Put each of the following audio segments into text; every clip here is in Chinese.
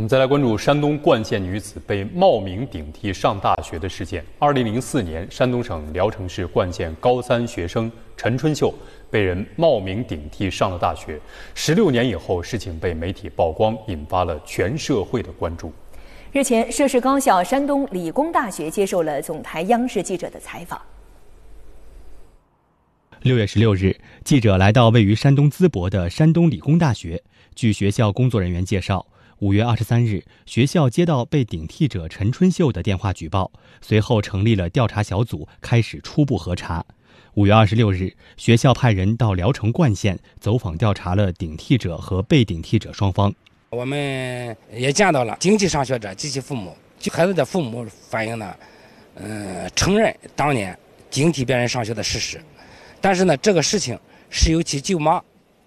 我们再来关注山东冠县女子被冒名顶替上大学的事件。二零零四年，山东省聊城市冠县高三学生陈春秀被人冒名顶替上了大学。十六年以后，事情被媒体曝光，引发了全社会的关注。日前，涉事高校山东理工大学接受了总台央视记者的采访。六月十六日，记者来到位于山东淄博的山东理工大学。据学校工作人员介绍。五月二十三日，学校接到被顶替者陈春秀的电话举报，随后成立了调查小组，开始初步核查。五月二十六日，学校派人到聊城冠县走访调查了顶替者和被顶替者双方。我们也见到了顶替上学者及其父母，就孩子的父母反映呢，嗯，承认当年顶替别人上学的事实，但是呢，这个事情是由其舅妈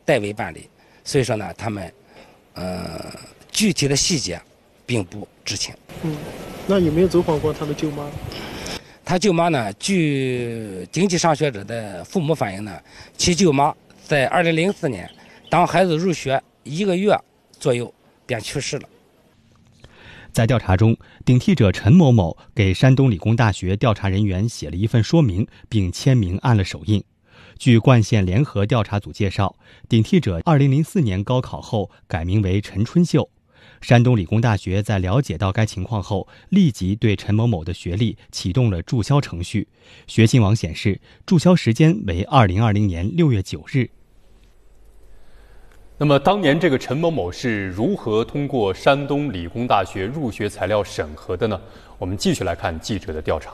代为办理，所以说呢，他们，嗯。具体的细节并不知情。嗯，那有没有走访过他的舅妈？他舅妈呢？据顶级上学者的父母反映呢，其舅妈在二零零四年，当孩子入学一个月左右便去世了。在调查中，顶替者陈某某给山东理工大学调查人员写了一份说明，并签名按了手印。据冠县联合调查组介绍，顶替者二零零四年高考后改名为陈春秀。山东理工大学在了解到该情况后，立即对陈某某的学历启动了注销程序。学信网显示，注销时间为二零二零年六月九日。那么，当年这个陈某某是如何通过山东理工大学入学材料审核的呢？我们继续来看记者的调查。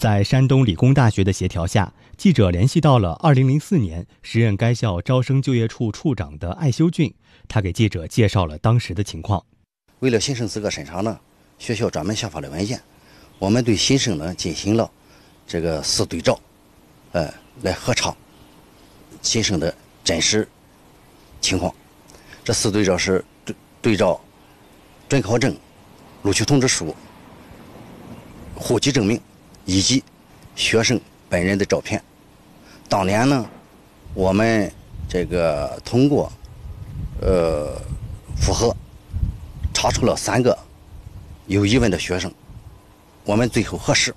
在山东理工大学的协调下，记者联系到了2004年时任该校招生就业处处长的艾修俊，他给记者介绍了当时的情况。为了新生资格审查呢，学校专门下发了文件，我们对新生呢进行了这个四对照，呃，来核查新生的真实情况。这四对照是对对照准考证、录取通知书、户籍证明。以及学生本人的照片。当年呢，我们这个通过呃复核，查出了三个有疑问的学生。我们最后核实，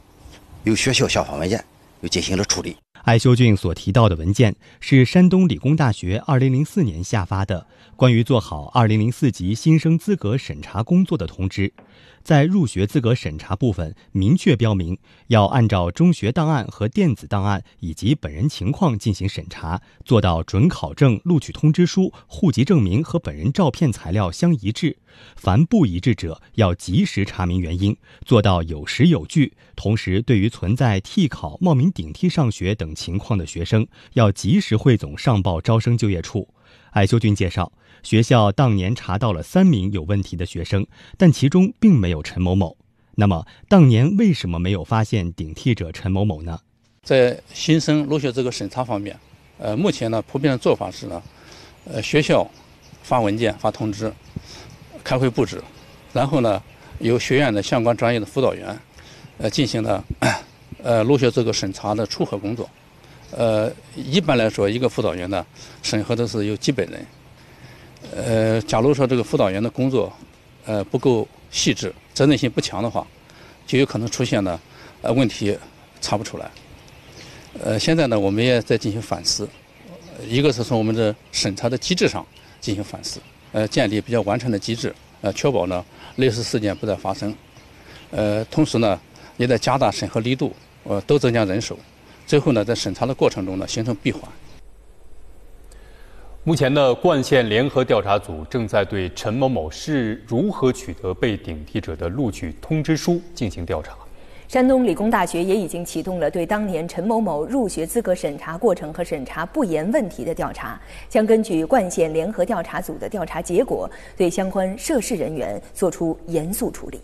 由学校下发文件，又进行了处理。艾修俊所提到的文件是山东理工大学2004年下发的关于做好2004级新生资格审查工作的通知。在入学资格审查部分，明确标明要按照中学档案和电子档案以及本人情况进行审查，做到准考证、录取通知书、户籍证明和本人照片材料相一致。凡不一致者，要及时查明原因，做到有实有据。同时，对于存在替考、冒名顶替上学等情况的学生，要及时汇总上报招生就业处。艾修军介绍，学校当年查到了三名有问题的学生，但其中并没有陈某某。那么，当年为什么没有发现顶替者陈某某呢？在新生入学这个审查方面，呃，目前呢，普遍的做法是呢，呃，学校发文件、发通知、开会布置，然后呢，由学院的相关专业的辅导员呃进行了 呃入学这个审查的初核工作。呃，一般来说，一个辅导员呢，审核的是有几百人。呃，假如说这个辅导员的工作，呃不够细致、责任心不强的话，就有可能出现呢，呃问题查不出来。呃，现在呢，我们也在进行反思，一个是从我们的审查的机制上进行反思，呃，建立比较完善的机制，呃，确保呢类似事件不再发生。呃，同时呢，也在加大审核力度，呃，都增加人手。最后呢，在审查的过程中呢，形成闭环。目前呢，冠县联合调查组正在对陈某某是如何取得被顶替者的录取通知书进行调查。山东理工大学也已经启动了对当年陈某某入学资格审查过程和审查不严问题的调查，将根据冠县联合调查组的调查结果，对相关涉事人员作出严肃处理。